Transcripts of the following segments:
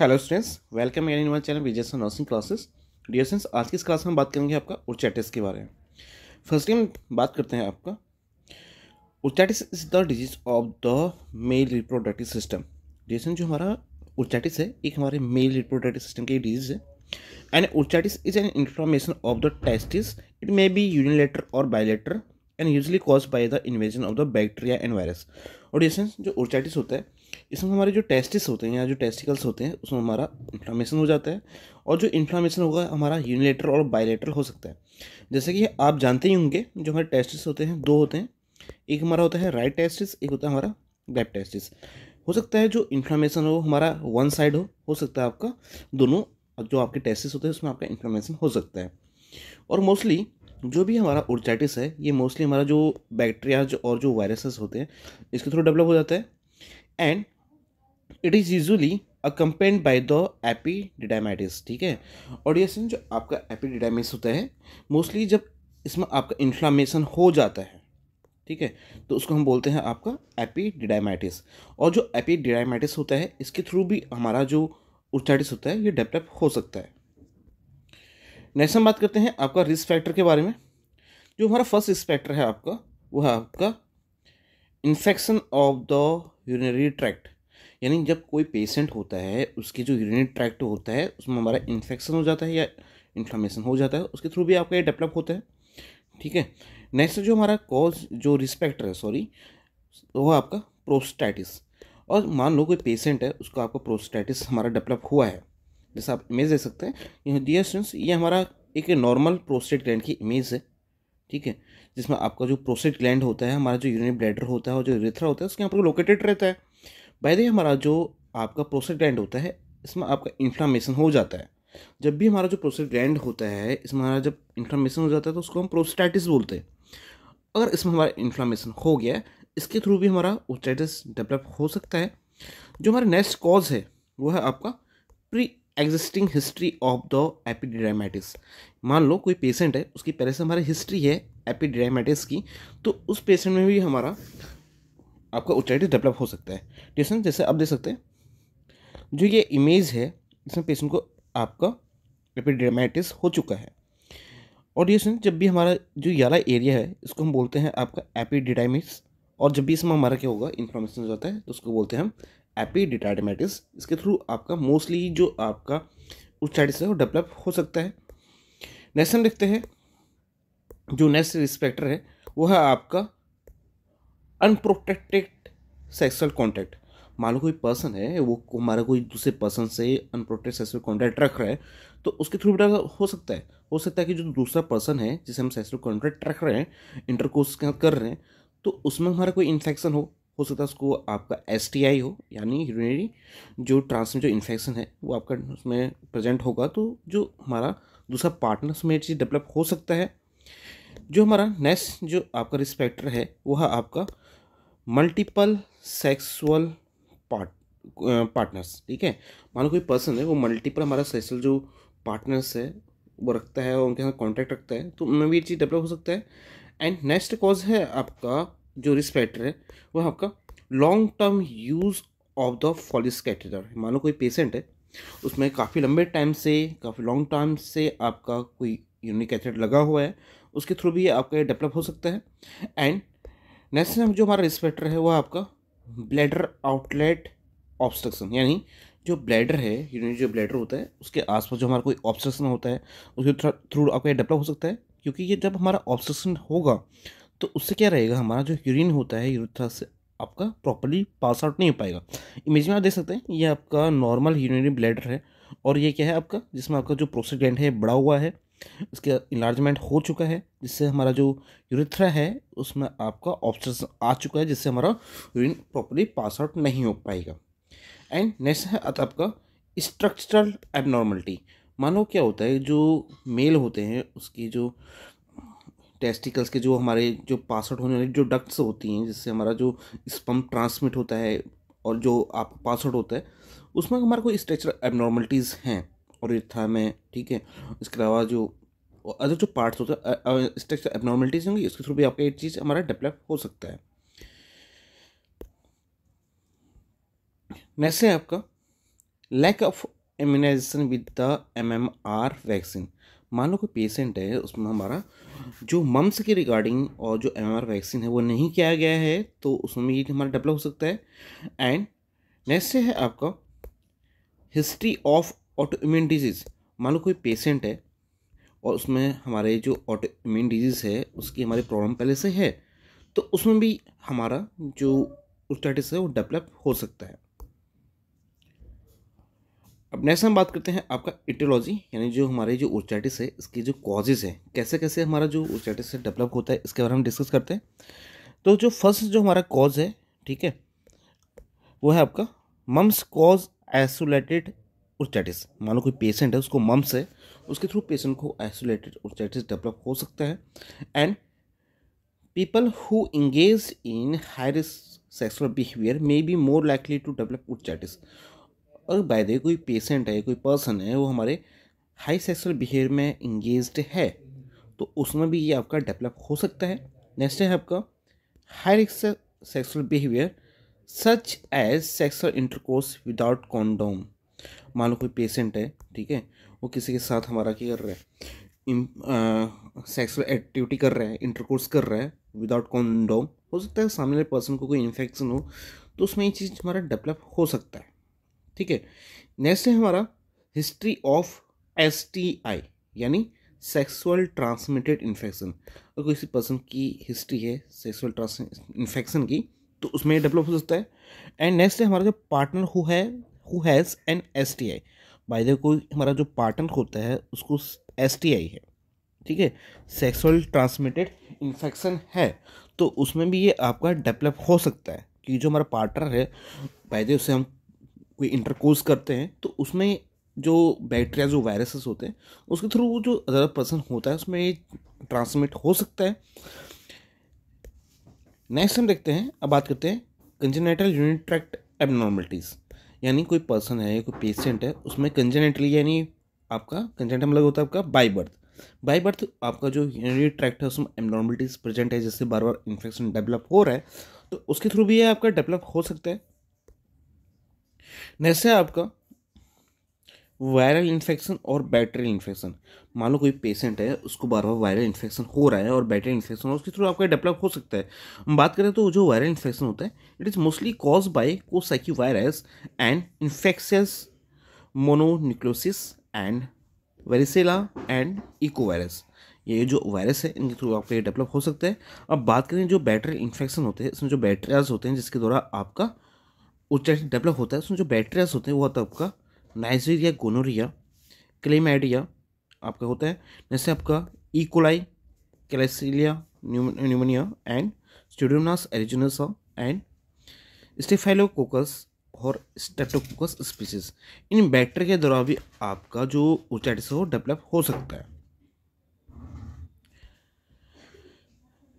hello students welcome and in our channel Vijay nursing classes dear students आज की इस class में हम बात करेंगे आपका उच्चाटिस के बारे में फर्स्ट हम बात करते हैं आपका orchitis is the disease of the male reproductive system dear जो हमारा उर्चाइटिस है एक हमारे मेल रिप्रोडक्टिव सिस्टम की डिजीज है and orchitis is an inflammation of the testis it may be unilateral और bilateral and usually caused by the invasion of the bacteria and virus और dear जो उर्चाइटिस होता है इसमें हमारे जो टेस्टिस होते हैं या जो टेस्टिकल्स होते हैं उसमें हमारा इन्फ्लामेशन हो जाता है और जो इन्फ्लामेशन होगा हमारा यूनिलेटरल और बायलेटरल हो सकता है जैसे कि आप जानते ही होंगे जो हमारे टेस्टिस होते हैं दो होते हैं एक हमारा होता है राइट टेस्टिस एक होता है हमारा लेफ्ट टेस्टिस हो सकता है जो इन्फ्लामेशन हो हमारा वन साइड हो हो सकता है आपका दोनों जो आपके टेस्टिस होते हैं उसमें आपका इन्फ्लामेशन हो सकता है और मोस्टली जो भी हमारा उर्चाइटिस है ये मोस्टली हमारा जो बैक्टीरिया और जो वायरसेस होते हैं इसके थ्रू डेवलप हो जाता है and it is usually accompanied by the epididymitis ठीक है और ये जो आपका एपीडिडामिस होता है मोस्टली जब इसमें आपका इन्फ्लामेशन हो जाता है ठीक है तो उसको हम बोलते हैं आपका एपीडिडामाइटिस और जो एपीडिडामाइटिस होता है इसके थ्रू भी हमारा जो उर्चाइटिस होता है ये डेवलप हो सकता है नेक्स्ट हम बात करते हैं आपका रिस्क फैक्टर के बारे में जो हमारा फर्स्ट रिस्क फैक्टर है आपका वो है आपका infection of the urinary tract यानी जब कोई पेशेंट होता है उसके जो यूरिनरी ट्रैक्ट होता है उसमें हमारा इन्फेक्शन हो जाता है या इन्फ्लामेशन हो जाता है उसके थ्रू भी आपका ये डेवलप होता है ठीक है नेक्स्ट जो हमारा कॉज जो रिस्पेक्टर है सॉरी वो आपका प्रोस्टाइटिस और मान लो कोई पेशेंट है उसको आपका प्रोस्टाइटिस हमारा डेवलप हुआ है जैसे आप इमेज दे सकते हैं डियर ये हमारा एक नॉर्मल प्रोस्टेट ग्रैंड की इमेज है ठीक है जिसमें आपका जो प्रोसेट ग्लैंड होता है हमारा जो यूरिन ब्लैडर होता है और जो इरेथ्रा होता है उसके यहाँ पर लोकेटेड रहता है बाय हमारा जो आपका प्रोसेट ग्लैंड होता है इसमें आपका इन्फ्लामेशन हो जाता है जब भी हमारा जो प्रोसेट ग्लैंड होता है इसमें हमारा जब इन्फ्लामेशन हो जाता है तो उसको हम प्रोस्टाइटिस बोलते हैं अगर इसमें हमारा इन्फ्लामेशन हो गया इसके थ्रू भी हमारा ओस्टाइटिस डेवलप हो सकता है जो हमारा नेक्स्ट कॉज है वो है आपका pre existing history of the epididymitis मान लो कोई पेशेंट है उसकी पहले से हमारी हिस्ट्री है एपिड्रामेटिस की तो उस पेशेंट में भी हमारा आपका ओटाइटिस डेवलप हो सकता है ठीक है जैसे आप देख सकते हैं जो ये इमेज है इसमें पेशेंट को आपका एपिड्रामेटिस हो चुका है और ये सुन जब भी हमारा जो याला एरिया है इसको हम बोलते हैं आपका एपीडिडाइमिस और जब भी इसमें हमारा क्या होगा इन्फॉर्मेशन हो जाता है तो उसको बोलते हैं हम एपीडिडाइमेटिस इसके थ्रू आपका मोस्टली जो आपका उस साइड से वो डेवलप हो सकता है नेक्स्ट हम देखते हैं जो नेक्स्ट रिस्पेक्टर है वो है आपका अनप्रोटेक्टेड सेक्सुअल कॉन्टैक्ट मान लो कोई पर्सन है वो हमारा कोई दूसरे पर्सन से अनप्रोटेक्ट सेक्सुअल कॉन्टैक्ट रख रहा है तो उसके थ्रू बेटा हो सकता है हो सकता है कि जो दूसरा पर्सन है जिसे हम सेक्सुअल कॉन्टैक्ट रख रहे हैं इंटरकोर्स के कर रहे हैं तो उसमें हमारा कोई इन्फेक्शन हो हो सकता है उसको आपका एस हो यानी यूरिनरी जो ट्रांसमिट जो इन्फेक्शन है वो आपका उसमें प्रेजेंट होगा तो जो हमारा दूसरा पार्टनर्स में चीज़ डेवलप हो सकता है जो हमारा नेक्स्ट जो आपका रिस्पेक्टर है वह आपका मल्टीपल सेक्सुअल पार्ट पार्टनर्स ठीक है मानो कोई पर्सन है वो मल्टीपल हमारा सेक्सुअल जो पार्टनर्स है वो रखता है और उनके साथ कॉन्टैक्ट रखता है तो उनमें भी ये चीज़ डेवलप हो सकता है एंड नेक्स्ट कॉज है आपका जो रिस्पेक्टर है वह आपका long term use of the Foley's catheter मानो कोई पेशेंट है उसमें काफ़ी लंबे टाइम से काफ़ी लॉन्ग टाइम से आपका कोई यूनिक एथेट लगा हुआ है उसके थ्रू भी आपका डेवलप हो सकता है एंड नेक्स्ट जो हमारा रिस्पेक्टर है वह आपका ब्लैडर आउटलेट ऑब्स्ट्रक्शन यानी जो ब्लैडर है यूनि जो ब्लैडर होता है उसके आसपास जो हमारा कोई ऑब्स्ट्रक्शन होता है उसके थ्रू आपका डेवलप हो सकता है क्योंकि ये जब हमारा ऑब्स्ट्रक्शन होगा तो उससे क्या रहेगा हमारा जो यूरिन होता है यूरिथ्रा से आपका प्रॉपरली पास आउट नहीं हो पाएगा इमेज में आप देख सकते हैं ये आपका नॉर्मल यूरिनरी ब्लैडर है और ये क्या है आपका जिसमें आपका जो प्रोसीडेंट है बड़ा हुआ है उसका इलार्जमेंट हो चुका है जिससे हमारा जो यूरिथ्रा है उसमें आपका ऑप्शन आ चुका है जिससे हमारा यूरिन प्रॉपरली पास आउट नहीं हो पाएगा एंड नेक्स्ट है आपका स्ट्रक्चरल एबनॉर्मलिटी मानो क्या होता है जो मेल होते हैं उसकी जो टेस्टिकल्स के जो हमारे जो आउट होने वाले जो डक्ट्स होती हैं जिससे हमारा जो स्पम्प ट्रांसमिट होता है और जो आप आउट होता है उसमें हमारा कोई स्ट्रक्चर एबनॉर्मलिटीज़ हैं और इथा में ठीक है इसके अलावा जो अदर जो पार्ट्स होते हैं स्ट्रक्चर एबनॉर्मलिटीज़ होंगी उसके थ्रू भी आपका ये चीज़ हमारा डेवलप हो सकता है नेक्स्ट है आपका lack of immunization with the M M R vaccine मान लो कोई पेशेंट है उसमें हमारा जो मम्स के रिगार्डिंग और जो एम वैक्सीन है वो नहीं किया गया है तो उसमें ये हमारा डेवलप हो सकता है एंड नेक्स्ट है आपका history of autoimmune disease मान लो कोई पेशेंट है और उसमें हमारे जो ऑटो इम्यून डिजीज़ है उसकी हमारी प्रॉब्लम पहले से है तो उसमें भी हमारा जो स्टेटस है वो डेवलप हो सकता है अब नेक्स्ट हम बात करते हैं आपका इटोलॉजी यानी जो हमारे जो ओचाइटिस है इसकी जो कॉजेज़ है कैसे कैसे हमारा जो ओचाइटिस है डेवलप होता है इसके बारे में डिस्कस करते हैं तो जो फर्स्ट जो हमारा कॉज है ठीक है वो है आपका मम्स कॉज आइसोलेटेड ओचाइटिस मानो कोई पेशेंट है उसको मम्स है उसके थ्रू पेशेंट को आइसोलेटेड ओचाइटिस डेवलप हो सकता है and people who engage in high risk sexual behaviour may be more likely to develop urtitis और बाय कोई पेशेंट है कोई पर्सन है वो हमारे हाई सेक्सुअल बिहेवियर में इंगेज है तो उसमें भी ये आपका डेवलप हो सकता है नेक्स्ट है आपका high risk sexual behaviour such as sexual intercourse without condom मान लो कोई पेशेंट है ठीक है वो किसी के साथ हमारा क्या कर रहा है सेक्सुअल एक्टिविटी कर रहा है इंटरकोर्स कर रहा है विदाउट कॉन्डोम हो सकता है सामने वाले पर्सन को कोई इन्फेक्शन हो तो उसमें ये चीज़ हमारा डेवलप हो सकता है ठीक है नेक्स्ट है हमारा हिस्ट्री ऑफ एस यानी सेक्सुअल ट्रांसमिटेड इन्फेक्शन अगर किसी पर्सन की हिस्ट्री है सेक्सुअल ट्रांस इन्फेक्शन की तो उसमें डेवलप हो सकता है एंड नेक्स्ट है हमारा जो पार्टनर हु है who has an S T I by the कोई हमारा जो पार्टनर होता है उसको एस टी आई है ठीक है सेक्सुअल ट्रांसमिटेड इन्फेक्शन है तो उसमें भी ये आपका डेवलप हो सकता है कि जो हमारा पार्टनर है बाई उसे हम कोई इंटरकोर्स करते हैं तो उसमें जो बैक्टीरिया जो वायरसेस होते हैं उसके थ्रू वो जो अदर पर्सन होता है उसमें ट्रांसमिट हो सकता है नेक्स्ट हम देखते हैं अब बात करते हैं कंजेनेटल यूनिट ट्रैक्ट एबनॉर्मलिटीज़ यानी कोई पर्सन है कोई पेशेंट है उसमें कंजेनेटली यानी आपका कंजेनेटल मतलब होता है आपका बाई बर्थ बाई बर्थ आपका जो यूनिट ट्रैक्ट है उसमें एबनॉर्मलिटीज़ प्रेजेंट है जिससे बार बार इन्फेक्शन डेवलप हो रहा है तो उसके थ्रू भी ये आपका डेवलप हो सकता है नेक्स्ट है आपका वायरल इन्फेक्शन और बैटरी इन्फेक्शन मान लो कोई पेशेंट है उसको बार बार वायरल इन्फेक्शन हो रहा है और बैटरी इन्फेक्शन उसके थ्रू आपका डेवलप हो सकता है हम बात करें तो जो वायरल इन्फेक्शन होता है it is mostly cause by coxsackie virus and infectious mononucleosis and varicella and echo virus ये जो वायरस है इनके थ्रू आपका ये डेवलप हो सकता है अब बात करें जो बैटरी इन्फेक्शन होते हैं इसमें जो बैटरियाज होते हैं जिसके द्वारा आपका उस डेवलप होता है उसमें जो बैक्टीरियाज होते हैं वो होता है आपका नाइजीरिया गोनोरिया क्लेमाइडिया आपका होता है जैसे आपका E coli klebsiella pneumoniae and pseudomonas aeruginosa and staphylococcus और स्टेटोकोकस स्पीसीज इन बैक्टीरिया के द्वारा भी आपका जो है वो डेवलप हो सकता है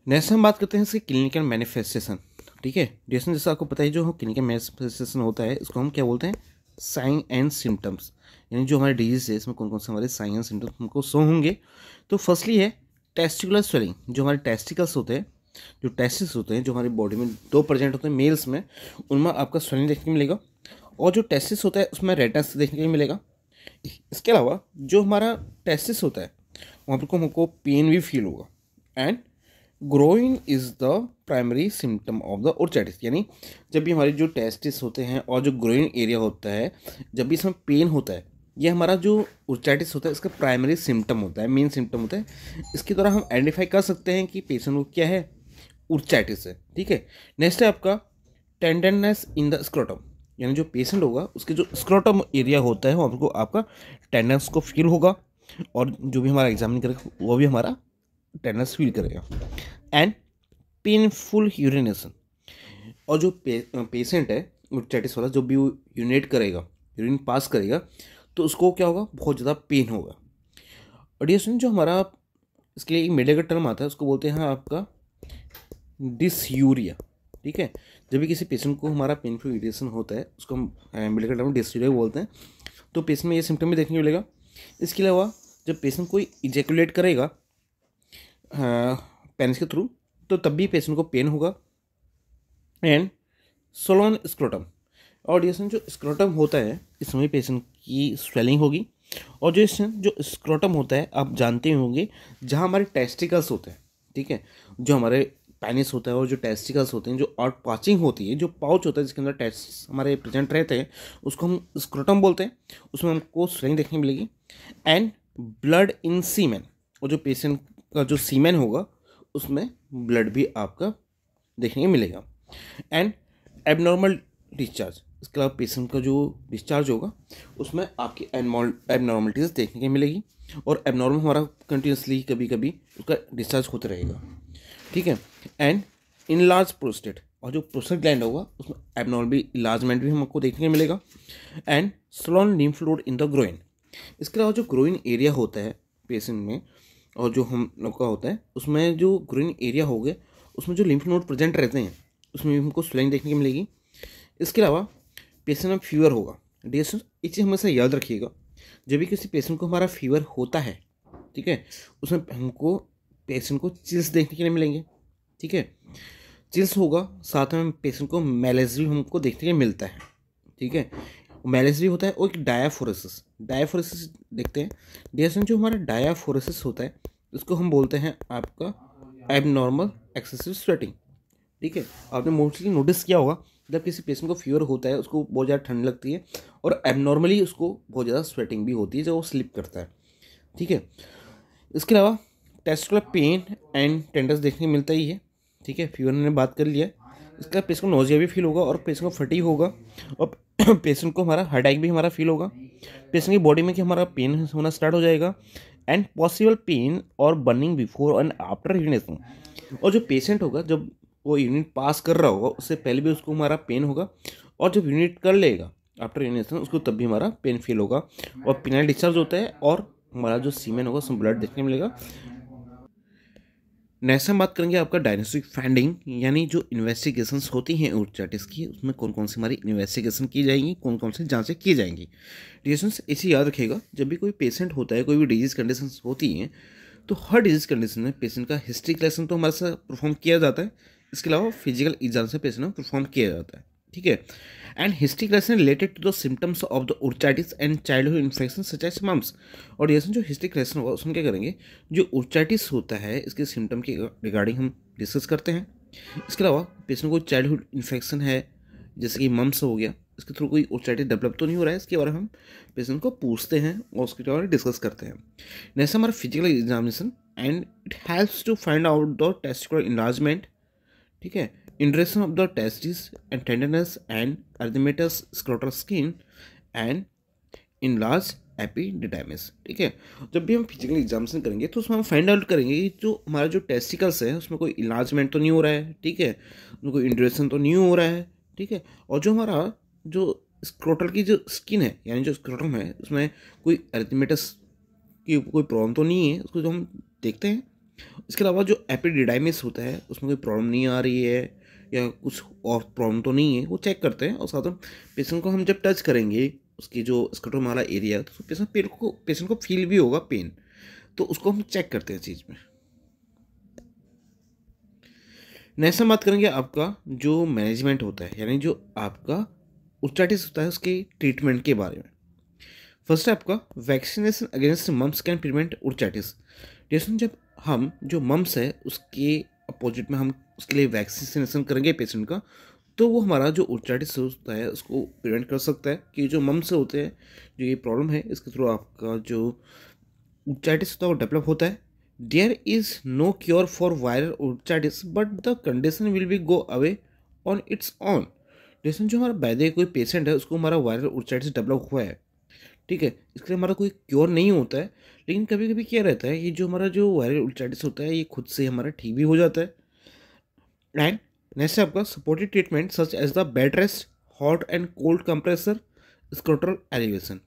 नेक्स्ट हम बात करते हैं इसके क्लिनिकल मैनिफेस्टेशन ठीक है डिएसन जैसा आपको पता है जो क्लिनिकल मैनिफेस्टेशन होता है इसको हम क्या बोलते हैं साइन एंड सिम्टम्स यानी जो हमारे डिजीज है इसमें कौन कौन से हमारे साइन एंड सिम्टम्स हमको सो होंगे तो फर्स्टली है टेस्टिकुलर स्वेलिंग जो हमारे टेस्टिकल्स होते हैं जो टेस्टिस होते हैं जो हमारी बॉडी में दो प्रजेंट होते हैं मेल्स में उनमें आपका स्वेलिंग देखने को मिलेगा और जो टेस्टिस होता है उसमें रेडनेस देखने को मिलेगा इसके अलावा जो हमारा टेस्टिस होता है वहाँ पर को हमको पेन भी फील होगा and growing is the primary symptom of the orchitis यानी जब भी हमारे जो टेस्टिस होते हैं और जो ग्रोइंग एरिया होता है जब भी इसमें पेन होता है ये हमारा जो उर्चाइटिस होता है इसका प्राइमरी सिम्टम होता है मेन सिम्टम होता है इसके द्वारा हम आइडेंटिफाई कर सकते हैं कि पेशेंट को क्या है उर्चाइटिस है ठीक है नेक्स्ट है आपका टेंडरनेस इन द स्क्रोटम यानी जो पेशेंट होगा उसके जो स्क्रोटम एरिया होता है वहाँ को आपका टेंडनेस को फील होगा और जो भी हमारा एग्जामिन करेगा वो भी हमारा टेनस फील करेगा एंड पेनफुल यूरिनेशन और जो पे, पेशेंट है चैटिस वाला जो भी वो यूनेट करेगा यूरिन पास करेगा तो उसको क्या होगा बहुत ज़्यादा पेन होगा और ये जो हमारा इसके लिए एक मेडिकल टर्म आता है उसको बोलते हैं आपका डिसयूरिया ठीक है जब भी किसी पेशेंट को हमारा पेनफुल यूरिएशन होता है उसको हम मेडिकल टर्म डिसयूरिया बोलते हैं तो पेशेंट में ये सिम्टम भी देखने को मिलेगा इसके अलावा जब पेशेंट कोई इजेकुलेट करेगा पेनिस हाँ, के थ्रू तो तब भी पेशेंट को पेन होगा एंड सोलोन स्क्रोटम और ये जो स्क्रोटम होता है इसमें पेशेंट की स्वेलिंग होगी और जो इसमें जो स्क्रोटम होता है आप जानते होंगे जहाँ हमारे टेस्टिकल्स होते हैं ठीक है जो हमारे पैनिस होता है और जो टेस्टिकल्स होते हैं जो आउट पाचिंग होती है जो पाउच होता है जिसके अंदर टेस्ट हमारे प्रेजेंट रहते हैं उसको हम स्क्रोटम बोलते हैं उसमें हमको स्वेलिंग देखने मिलेगी एंड ब्लड इन सीमेन और जो पेशेंट का जो सीमेन होगा उसमें ब्लड भी आपका देखने को मिलेगा एंड एबनॉर्मल डिस्चार्ज इसके अलावा पेशेंट का जो डिस्चार्ज होगा उसमें आपकी एबनॉर्मलिटीज देखने को मिलेगी और एबनॉर्मल हमारा कंटिन्यूसली कभी कभी उसका डिस्चार्ज होता रहेगा ठीक है एंड इन लार्ज प्रोस्टेट और जो प्रोस्टेट ग्लैंड होगा उसमें एबनॉर्मल भी इलाजमेंट भी हमको देखने को मिलेगा and swollen lymph flowed in the groin इसके अलावा जो ग्रोइन एरिया होता है पेशेंट में और जो हम लोग का होता है उसमें जो ग्रीन एरिया हो गए उसमें जो लिम्फ नोड प्रेजेंट रहते हैं उसमें भी हमको स्वेलिंग देखने की मिलेगी इसके अलावा पेशेंट में फीवर होगा डेस एक चीज़ हमेशा याद रखिएगा जब भी किसी पेशेंट को हमारा फीवर होता है ठीक है उसमें हमको पेशेंट को चिल्स देखने के लिए मिलेंगे ठीक है चिल्स होगा साथ में पेशेंट को मैलेज भी हमको देखने के मिलता है ठीक है मैलिस भी होता है और एक डायाफोरेसिस डायाफोरेसिस देखते हैं डियर जो हमारा डायाफोरेसिस होता है उसको हम बोलते हैं आपका एबनॉर्मल एक्सेसिव स्वेटिंग ठीक है आपने मोस्टली नोटिस किया होगा जब किसी पेशेंट को फीवर होता है उसको बहुत ज़्यादा ठंड लगती है और एबनॉर्मली उसको बहुत ज़्यादा स्वेटिंग भी होती है जब वो स्लिप करता है ठीक है इसके अलावा टेस्टिकुलर पेन एंड टेंडर्स देखने को मिलता ही है ठीक है फीवर ने बात कर लिया इसका पेशेंट को नोजिया भी फील होगा और पेशेंट को फटी होगा और पेशेंट को हमारा हेडेक भी हमारा फील होगा पेशेंट की बॉडी में कि हमारा पेन होना स्टार्ट हो जाएगा एंड पॉसिबल पेन और burning before and after urination और जो पेशेंट होगा जब वो यूनिट पास कर रहा होगा उससे पहले भी उसको हमारा पेन होगा और जब यूनिट कर लेगा आफ्टर यूनिशन उसको तब भी हमारा पेन फील होगा और पिनल डिस्चार्ज होता है और हमारा जो सीमेन होगा उसमें ब्लड देखने मिलेगा नेक्स्ट हम बात करेंगे आपका डायनेस्टिक फाइंडिंग यानी जो इन्वेस्टिगेशन होती हैं उर्चाटिस की उसमें कौन कौन सी हमारी इन्वेस्टिगेशन की जाएंगी कौन कौन सी जांचें की जाएंगी डिजेशन इसी याद रखेगा जब भी कोई पेशेंट होता है कोई भी डिजीज़ कंडीशन होती हैं तो हर डिजीज़ कंडीशन में पेशेंट का हिस्ट्री कलेक्शन तो हमारे साथ परफॉर्म किया जाता है इसके अलावा फिजिकल एग्जाम से पेशेंट परफॉर्म किया जाता है ठीक है history class related to the symptoms of the orchitis and childhood infection such as mumps और ये जो हिस्ट्री क्लास होगा उसमें क्या करेंगे जो उर्चाइटिस होता है इसके सिम्टम के रिगार्डिंग हम डिस्कस करते हैं इसके अलावा पेशेंट को चाइल्ड हुड इन्फेक्शन है जैसे कि मम्स हो गया इसके थ्रू कोई उर्चाइटिस डेवलप तो नहीं हो रहा है इसके बारे में हम पेशेंट को पूछते हैं और उसके बारे में डिस्कस करते हैं नेक्स्ट हमारा physical examination and it helps to find out the testicular enlargement ठीक है interaction of the testes and tenderness and erythematous scrotal skin and in large epididymis ठीक है जब भी हम फिजिकल एग्जामिनेशन करेंगे तो उसमें हम फाइंड आउट करेंगे कि जो हमारा जो टेस्टिकल्स है उसमें कोई इलाजमेंट तो नहीं हो रहा है ठीक है उसमें कोई इंड्रेशन तो नहीं हो रहा है ठीक है और जो हमारा जो स्क्रोटल की जो स्किन है यानी जो स्क्रोटम है उसमें कोई अर्थमेटस की कोई प्रॉब्लम तो नहीं है उसको जो हम देखते हैं इसके अलावा जो एपिडिडाइमिस होता है उसमें कोई प्रॉब्लम नहीं आ रही है या कुछ और प्रॉब्लम तो नहीं है वो चेक करते हैं और साथ में पेशेंट को हम जब टच करेंगे उसकी जो स्कटोमाला एरिया तो पेशेंट पेट को पेशेंट को फील भी होगा पेन तो उसको हम चेक करते हैं चीज़ में नेक्स्ट हम बात करेंगे आपका जो मैनेजमेंट होता है यानी जो आपका उच्चाटिस होता है उसके ट्रीटमेंट के बारे में फर्स्ट है आपका vaccination against mumps can prevent orchitis जैसे जब हम जो मम्स है उसके अपोजिट में हम उसके लिए वैक्सीनेशन करेंगे पेशेंट का तो वो हमारा जो उल्चाइटिस होता है उसको प्रिवेंट कर सकता है कि जो मम से होते हैं जो ये प्रॉब्लम है इसके थ्रू आपका जो उल्चाइटिस होता है वो डेवलप होता है there is no cure for viral orchitis but the condition will be go away on its own जैसे जो हमारा बैदे कोई पेशेंट है उसको हमारा वायरल उल्चाइटिस डेवलप हुआ है ठीक है इसके लिए हमारा कोई क्योर नहीं होता है लेकिन कभी कभी क्या रहता है ये जो हमारा जो वायरल उल्टाइटिस होता है ये खुद से हमारा ठीक भी हो जाता है एंड नेक्स्ट है आपका supportive treatment such as the bed rest hot and cold compressor scrotal elevation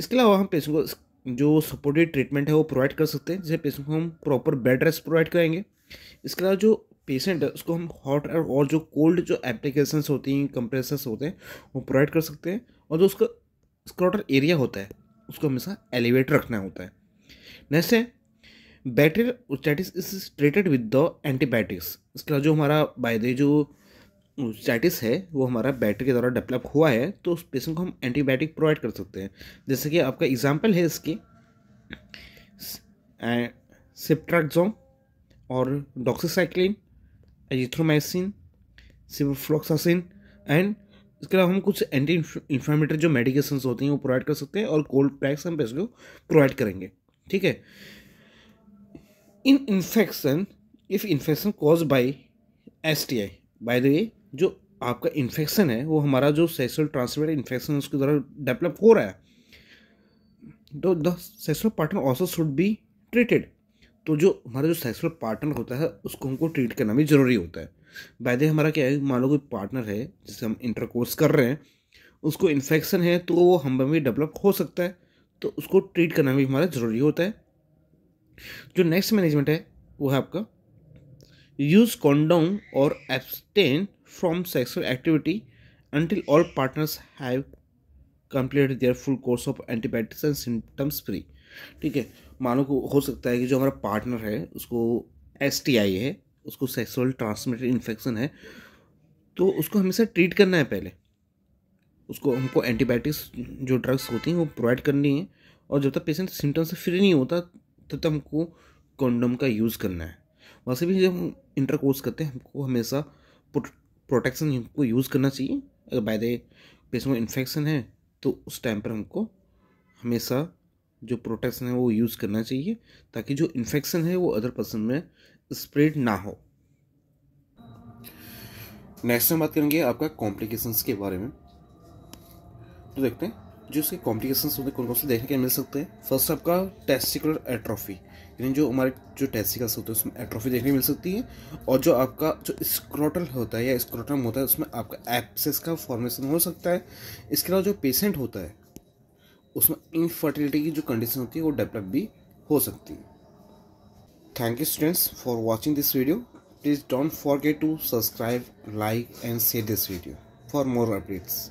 इसके अलावा हम पेशेंट को जो सपोर्टिव ट्रीटमेंट है वो प्रोवाइड कर सकते हैं जैसे पेशेंट को हम प्रॉपर बेड रेस्ट प्रोवाइड करेंगे इसके अलावा जो पेशेंट है उसको हम हॉट और जो कोल्ड जो एप्लीकेशंस होती हैं कंप्रेसर्स होते हैं वो प्रोवाइड कर सकते हैं और जो उसका स्क्रोटर एरिया होता है उसको हमेशा एलिवेट रखना होता है नेक्स्ट है bacterial stasis is treated with the antibiotics इसका जो हमारा बाय दे जो स्टैटिस है वो हमारा बैटरी के द्वारा डेवलप हुआ है तो उस पेशेंट को हम एंटीबायोटिक प्रोवाइड कर सकते हैं जैसे कि आपका एग्जाम्पल है इसकी सिप्ट्राक्जोम और डॉक्सीसाइक्लिन एजिथ्रोमाइसिन सिवफ्लोक्सासिन एंड इसके अलावा हम कुछ एंटी इन्फ्लामेटरी जो मेडिकेशंस होते हैं वो प्रोवाइड कर सकते हैं और कोल्ड पैक्स हम पैसे को प्रोवाइड करेंगे ठीक है in infection if infection cause by S T I by the way जो आपका इन्फेक्शन है वो हमारा जो सेक्सुअल ट्रांसमिटेड इन्फेक्शन उसके द्वारा डेवलप हो रहा है तो the sexual partner also should be treated तो जो हमारा जो सेक्सुअल पार्टनर होता है उसको हमको ट्रीट करना भी ज़रूरी होता है बाय हमारा क्या है मान लो कोई पार्टनर है जिससे हम इंटरकोर्स कर रहे हैं उसको इन्फेक्शन है तो वो हम में डेवलप हो सकता है तो उसको ट्रीट करना भी हमारा ज़रूरी होता है जो नेक्स्ट मैनेजमेंट है वो है आपका यूज़ कॉन्डोम और abstain from sexual activity until all partners have complete their full course of antibiotics and symptoms free ठीक है मानो को हो सकता है कि जो हमारा पार्टनर है उसको एस है उसको सेक्सुअल ट्रांसमिटेड इन्फेक्शन है तो उसको हमेशा ट्रीट करना है पहले उसको हमको एंटीबायोटिक्स जो ड्रग्स होती हैं वो प्रोवाइड करनी है और जब तक पेशेंट सिम्टम्स से फ्री नहीं होता तब तक हमको कॉन्डम का यूज़ करना है वैसे भी जब हम इंटरकोर्स करते हैं हमको हमेशा प्रोटेक्शन हमको यूज़ करना चाहिए अगर बाय द पेशेंट में इन्फेक्शन है तो उस टाइम पर हमको हमेशा जो प्रोटेक्शन है वो यूज़ करना चाहिए ताकि जो इन्फेक्शन है वो अदर पर्सन में स्प्रेड ना हो नेक्स्ट हम बात करेंगे आपका कॉम्प्लिकेशंस के बारे में तो देखते हैं जो इसके कॉम्प्लिकेशंस होते हैं कौन कौन से देखने के मिल सकते हैं फर्स्ट आपका टेस्टिकुलर एट्रॉफी यानी जो हमारे जो टेस्टिकल्स होते हैं उसमें एट्रॉफी देखने मिल सकती है और जो आपका जो स्क्रोटल होता है या स्क्रोटम होता है उसमें आपका एप्सेस का फॉर्मेशन हो सकता है इसके अलावा जो पेशेंट होता है उसमें इनफर्टिलिटी की जो कंडीशन होती है वो डेवलप भी हो सकती है thank you students for watching this video please don't forget to subscribe like and share this video for more updates